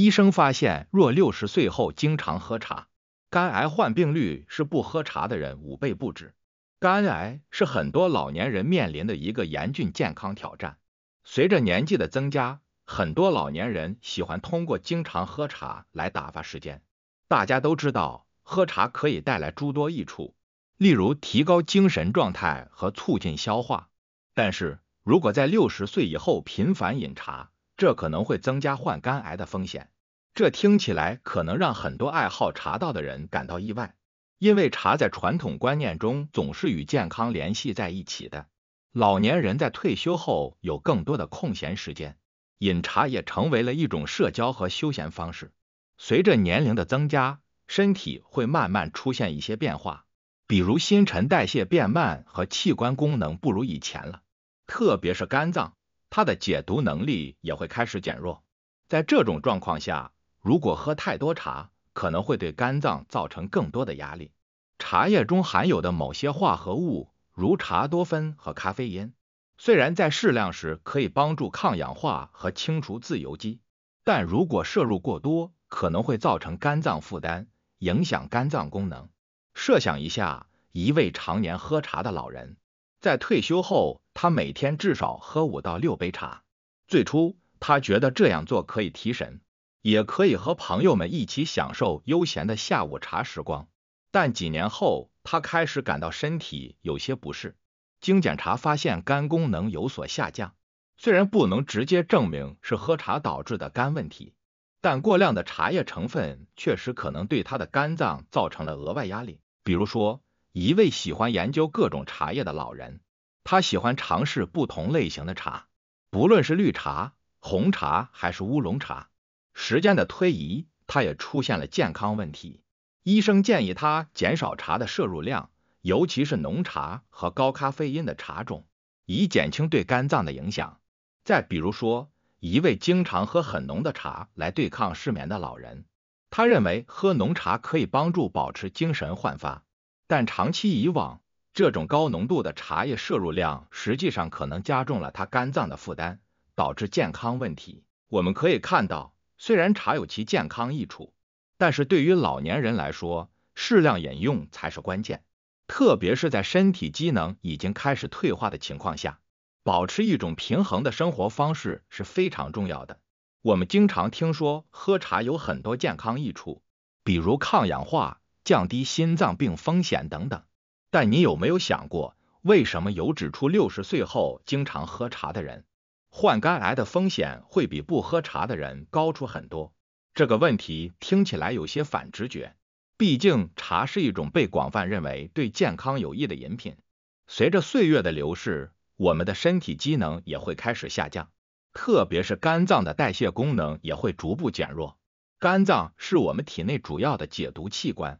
医生发现，若六十岁后经常喝茶，肝癌患病率是不喝茶的人五倍不止。肝癌是很多老年人面临的一个严峻健康挑战。随着年纪的增加，很多老年人喜欢通过经常喝茶来打发时间。大家都知道，喝茶可以带来诸多益处，例如提高精神状态和促进消化。但是如果在六十岁以后频繁饮茶，这可能会增加患肝癌的风险。这听起来可能让很多爱好茶道的人感到意外，因为茶在传统观念中总是与健康联系在一起的。老年人在退休后有更多的空闲时间，饮茶也成为了一种社交和休闲方式。随着年龄的增加，身体会慢慢出现一些变化，比如新陈代谢变慢和器官功能不如以前了，特别是肝脏。它的解毒能力也会开始减弱。在这种状况下，如果喝太多茶，可能会对肝脏造成更多的压力。茶叶中含有的某些化合物，如茶多酚和咖啡因，虽然在适量时可以帮助抗氧化和清除自由基，但如果摄入过多，可能会造成肝脏负担，影响肝脏功能。设想一下，一位常年喝茶的老人。在退休后，他每天至少喝五到六杯茶。最初，他觉得这样做可以提神，也可以和朋友们一起享受悠闲的下午茶时光。但几年后，他开始感到身体有些不适。经检查发现肝功能有所下降。虽然不能直接证明是喝茶导致的肝问题，但过量的茶叶成分确实可能对他的肝脏造成了额外压力。比如说。一位喜欢研究各种茶叶的老人，他喜欢尝试不同类型的茶，不论是绿茶、红茶还是乌龙茶。时间的推移，他也出现了健康问题。医生建议他减少茶的摄入量，尤其是浓茶和高咖啡因的茶种，以减轻对肝脏的影响。再比如说，一位经常喝很浓的茶来对抗失眠的老人，他认为喝浓茶可以帮助保持精神焕发。但长期以往，这种高浓度的茶叶摄入量，实际上可能加重了他肝脏的负担，导致健康问题。我们可以看到，虽然茶有其健康益处，但是对于老年人来说，适量饮用才是关键。特别是在身体机能已经开始退化的情况下，保持一种平衡的生活方式是非常重要的。我们经常听说喝茶有很多健康益处，比如抗氧化。降低心脏病风险等等，但你有没有想过，为什么有指出六十岁后经常喝茶的人患肝癌的风险会比不喝茶的人高出很多？这个问题听起来有些反直觉，毕竟茶是一种被广泛认为对健康有益的饮品。随着岁月的流逝，我们的身体机能也会开始下降，特别是肝脏的代谢功能也会逐步减弱。肝脏是我们体内主要的解毒器官。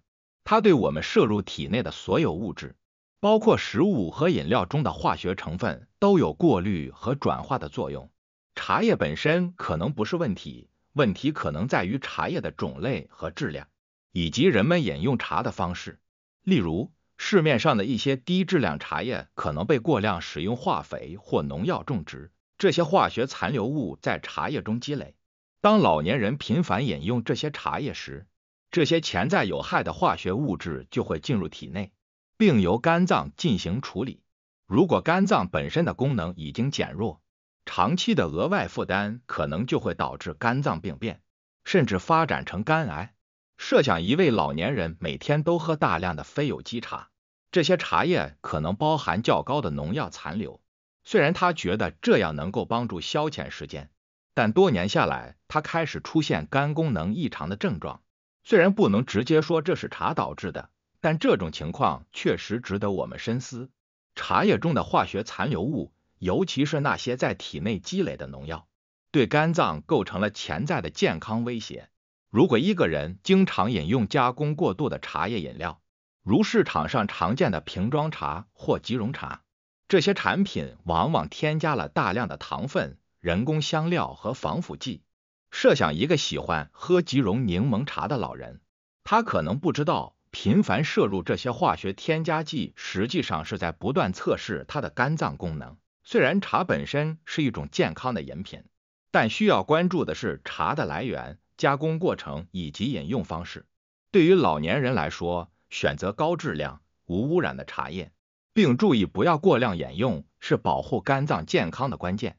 它对我们摄入体内的所有物质，包括食物和饮料中的化学成分，都有过滤和转化的作用。茶叶本身可能不是问题，问题可能在于茶叶的种类和质量，以及人们饮用茶的方式。例如，市面上的一些低质量茶叶可能被过量使用化肥或农药种植，这些化学残留物在茶叶中积累。当老年人频繁饮用这些茶叶时，这些潜在有害的化学物质就会进入体内，并由肝脏进行处理。如果肝脏本身的功能已经减弱，长期的额外负担可能就会导致肝脏病变，甚至发展成肝癌。设想一位老年人每天都喝大量的非有机茶，这些茶叶可能包含较高的农药残留。虽然他觉得这样能够帮助消遣时间，但多年下来，他开始出现肝功能异常的症状。虽然不能直接说这是茶导致的，但这种情况确实值得我们深思。茶叶中的化学残留物，尤其是那些在体内积累的农药，对肝脏构成了潜在的健康威胁。如果一个人经常饮用加工过度的茶叶饮料，如市场上常见的瓶装茶或即溶茶，这些产品往往添加了大量的糖分、人工香料和防腐剂。设想一个喜欢喝即溶柠檬茶的老人，他可能不知道频繁摄入这些化学添加剂实际上是在不断测试他的肝脏功能。虽然茶本身是一种健康的饮品，但需要关注的是茶的来源、加工过程以及饮用方式。对于老年人来说，选择高质量、无污染的茶叶，并注意不要过量饮用，是保护肝脏健康的关键。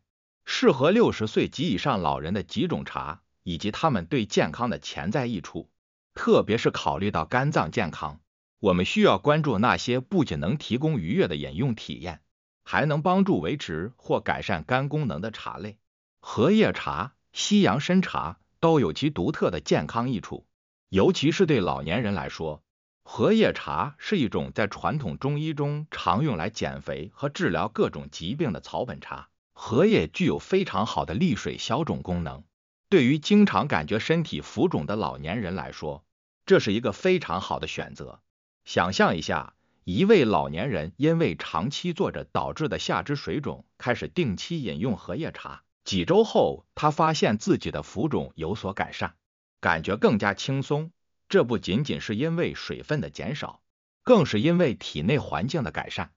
适合六十岁及以上老人的几种茶以及他们对健康的潜在益处，特别是考虑到肝脏健康，我们需要关注那些不仅能提供愉悦的饮用体验，还能帮助维持或改善肝功能的茶类。荷叶茶、西洋参茶都有其独特的健康益处，尤其是对老年人来说，荷叶茶是一种在传统中医中常用来减肥和治疗各种疾病的草本茶。荷叶具有非常好的利水消肿功能，对于经常感觉身体浮肿的老年人来说，这是一个非常好的选择。想象一下，一位老年人因为长期坐着导致的下肢水肿，开始定期饮用荷叶茶，几周后，他发现自己的浮肿有所改善，感觉更加轻松。这不仅仅是因为水分的减少，更是因为体内环境的改善。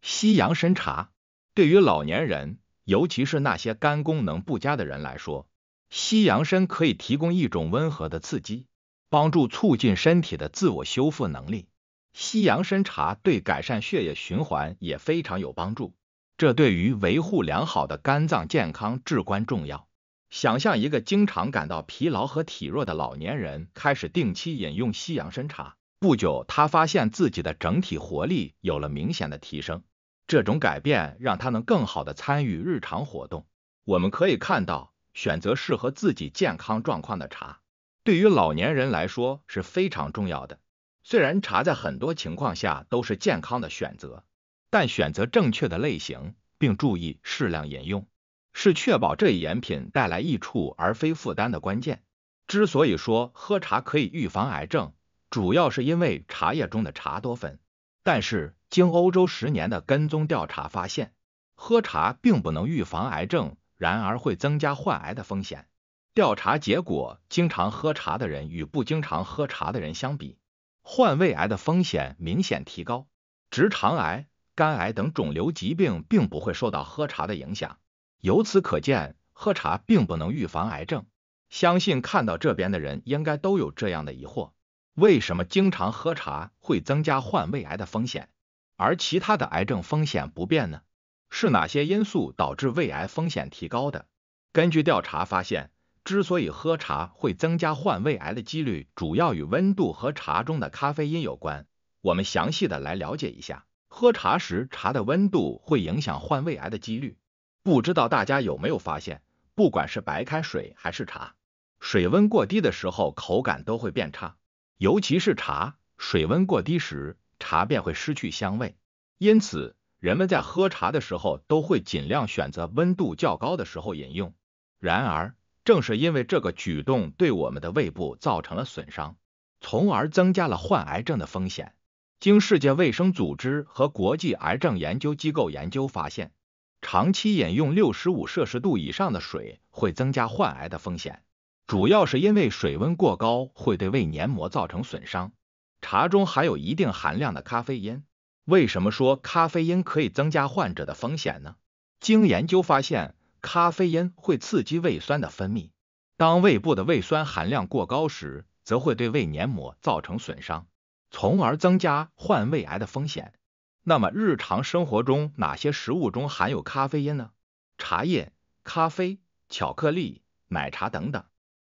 西洋参茶对于老年人。尤其是那些肝功能不佳的人来说，西洋参可以提供一种温和的刺激，帮助促进身体的自我修复能力。西洋参茶对改善血液循环也非常有帮助，这对于维护良好的肝脏健康至关重要。想象一个经常感到疲劳和体弱的老年人开始定期饮用西洋参茶，不久他发现自己的整体活力有了明显的提升。这种改变让他能更好地参与日常活动。我们可以看到，选择适合自己健康状况的茶，对于老年人来说是非常重要的。虽然茶在很多情况下都是健康的选择，但选择正确的类型并注意适量饮用，是确保这一饮品带来益处而非负担的关键。之所以说喝茶可以预防癌症，主要是因为茶叶中的茶多酚，但是。经欧洲十年的跟踪调查发现，喝茶并不能预防癌症，然而会增加患癌的风险。调查结果，经常喝茶的人与不经常喝茶的人相比，患胃癌的风险明显提高。直肠癌、肝癌等肿瘤疾病并不会受到喝茶的影响。由此可见，喝茶并不能预防癌症。相信看到这边的人应该都有这样的疑惑：为什么经常喝茶会增加患胃癌的风险？而其他的癌症风险不变呢？是哪些因素导致胃癌风险提高的？根据调查发现，之所以喝茶会增加患胃癌的几率，主要与温度和茶中的咖啡因有关。我们详细的来了解一下，喝茶时茶的温度会影响患胃癌的几率。不知道大家有没有发现，不管是白开水还是茶，水温过低的时候口感都会变差，尤其是茶，水温过低时。茶便会失去香味，因此人们在喝茶的时候都会尽量选择温度较高的时候饮用。然而，正是因为这个举动对我们的胃部造成了损伤，从而增加了患癌症的风险。经世界卫生组织和国际癌症研究机构研究发现，长期饮用六十五摄氏度以上的水会增加患癌的风险，主要是因为水温过高会对胃黏膜造成损伤。茶中含有一定含量的咖啡因，为什么说咖啡因可以增加患者的风险呢？经研究发现，咖啡因会刺激胃酸的分泌，当胃部的胃酸含量过高时，则会对胃黏膜造成损伤，从而增加患胃癌的风险。那么日常生活中哪些食物中含有咖啡因呢？茶叶、咖啡、巧克力、奶茶等等。